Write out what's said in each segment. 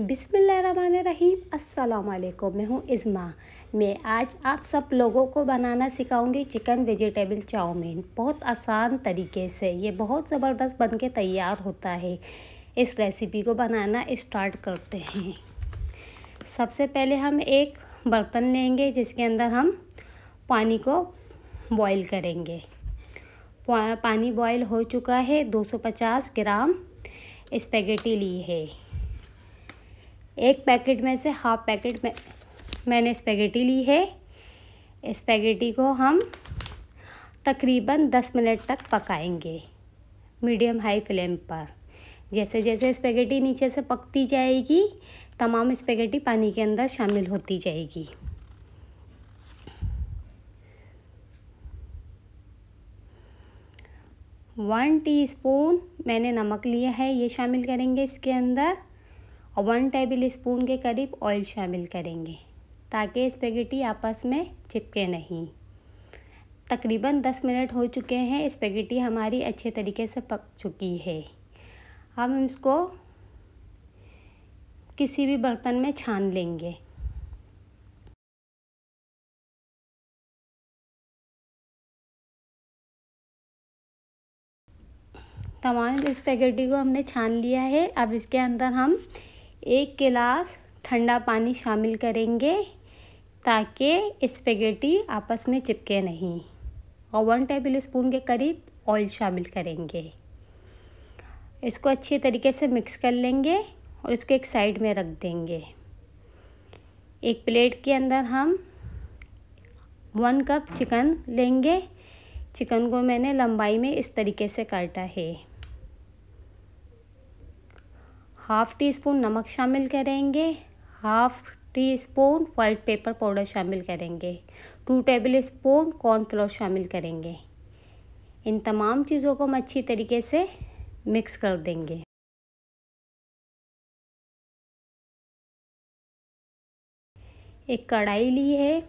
बिसमीम अलकुम मैं हूँ इज़मा मैं आज आप सब लोगों को बनाना सिखाऊंगी चिकन वेजिटेबल चाउमीन बहुत आसान तरीके से ये बहुत ज़बरदस्त बन के तैयार होता है इस रेसिपी को बनाना स्टार्ट करते हैं सबसे पहले हम एक बर्तन लेंगे जिसके अंदर हम पानी को बॉईल करेंगे पानी बॉईल हो चुका है 250 ग्राम स्पेगेटी ली है एक पैकेट में से हाफ पैकेट में मैंने स्पेगेटी ली है स्पेगेटी को हम तकरीबन दस मिनट तक पकाएंगे मीडियम हाई फ्लेम पर जैसे जैसे स्पेगेटी नीचे से पकती जाएगी तमाम स्पेगेटी पानी के अंदर शामिल होती जाएगी वन टीस्पून मैंने नमक लिया है ये शामिल करेंगे इसके अंदर और वन टेबल स्पून के करीब ऑयल शामिल करेंगे ताकि स्पेगेटी आपस में चिपके नहीं तकरीबन दस मिनट हो चुके हैं स्पेगेटी हमारी अच्छे तरीके से पक चुकी है हम इसको किसी भी बर्तन में छान लेंगे तमाम स्पेगेटी को हमने छान लिया है अब इसके अंदर हम एक गिलास ठंडा पानी शामिल करेंगे ताकि स्पेगेटी आपस में चिपके नहीं और वन टेबल स्पून के करीब ऑयल शामिल करेंगे इसको अच्छे तरीके से मिक्स कर लेंगे और इसको एक साइड में रख देंगे एक प्लेट के अंदर हम वन कप चिकन लेंगे चिकन को मैंने लंबाई में इस तरीके से काटा है हाफ़ टी स्पून नमक शामिल करेंगे half teaspoon white pepper powder शामिल करेंगे टू टेबल स्पून कॉर्नफ्लोर शामिल करेंगे इन तमाम चीज़ों को हम अच्छी तरीके से मिक्स कर देंगे एक कढ़ाई ली है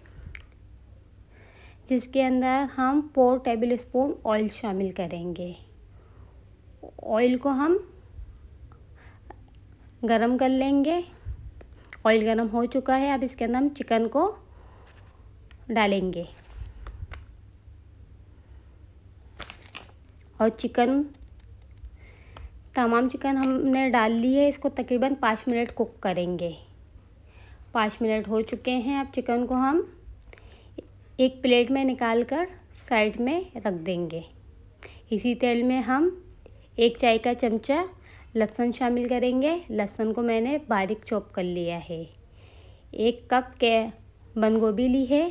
जिसके अंदर हम फोर टेबल स्पून ऑयल शामिल करेंगे ऑयल को हम गरम कर लेंगे ऑयल गरम हो चुका है अब इसके अंदर हम चिकन को डालेंगे और चिकन तमाम चिकन हमने डाल ली है इसको तकरीबन पाँच मिनट कुक करेंगे पाँच मिनट हो चुके हैं अब चिकन को हम एक प्लेट में निकाल कर साइड में रख देंगे इसी तेल में हम एक चाय का चमचा लहसुन शामिल करेंगे लहसुन को मैंने बारीक चॉप कर लिया है एक कप के बंद गोभी ली है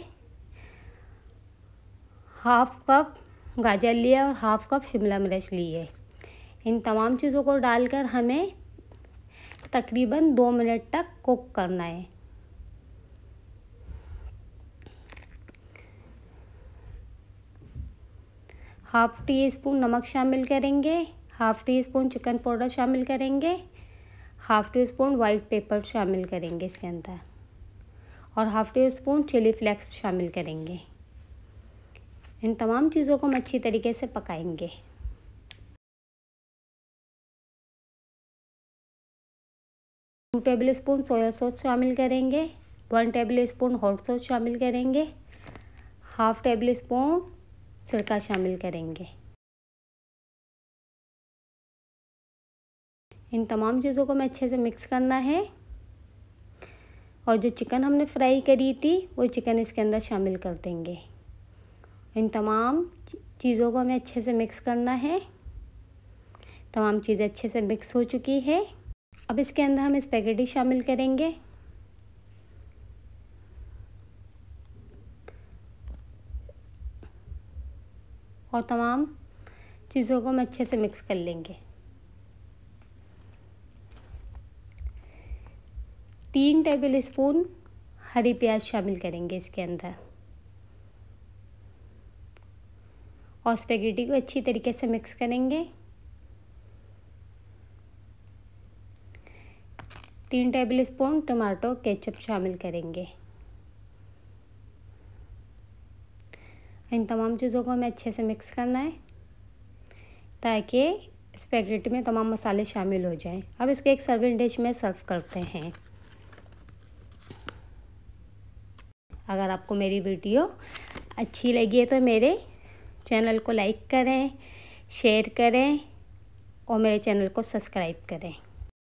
हाफ कप गाजर लिया और हाफ कप शिमला मिर्च ली है इन तमाम चीज़ों को डालकर हमें तकरीबन दो मिनट तक कुक करना है हाफ टी स्पून नमक शामिल करेंगे half teaspoon chicken powder शामिल करेंगे half teaspoon white pepper शामिल करेंगे इसके अंदर और half teaspoon chilli flakes शामिल करेंगे इन तमाम चीज़ों को हम अच्छी तरीके से पकाएंगे two tablespoon soya sauce शामिल करेंगे one tablespoon hot sauce शामिल करेंगे हाफ़ टेबल स्पून सिरका शामिल करेंगे इन तमाम चीज़ों को मैं अच्छे से मिक्स करना है और जो चिकन हमने फ्राई करी थी वो चिकन इसके अंदर शामिल कर देंगे इन तमाम चीज़ों को हमें अच्छे से मिक्स करना है तमाम चीज़ें अच्छे से मिक्स हो चुकी है अब इसके अंदर हम स्पेगेटी शामिल करेंगे और तमाम चीज़ों को हम अच्छे से मिक्स कर लेंगे तीन टेबल स्पून हरी प्याज शामिल करेंगे इसके अंदर और स्पेगेटी को अच्छी तरीके से मिक्स करेंगे तीन टेबल स्पून टमाटो केचप शामिल करेंगे इन तमाम चीज़ों को हमें अच्छे से मिक्स करना है ताकि स्पेगेटी में तमाम मसाले शामिल हो जाएं अब इसको एक सर्विंग डिश में सर्व करते हैं अगर आपको मेरी वीडियो अच्छी लगी है तो मेरे चैनल को लाइक करें शेयर करें और मेरे चैनल को सब्सक्राइब करें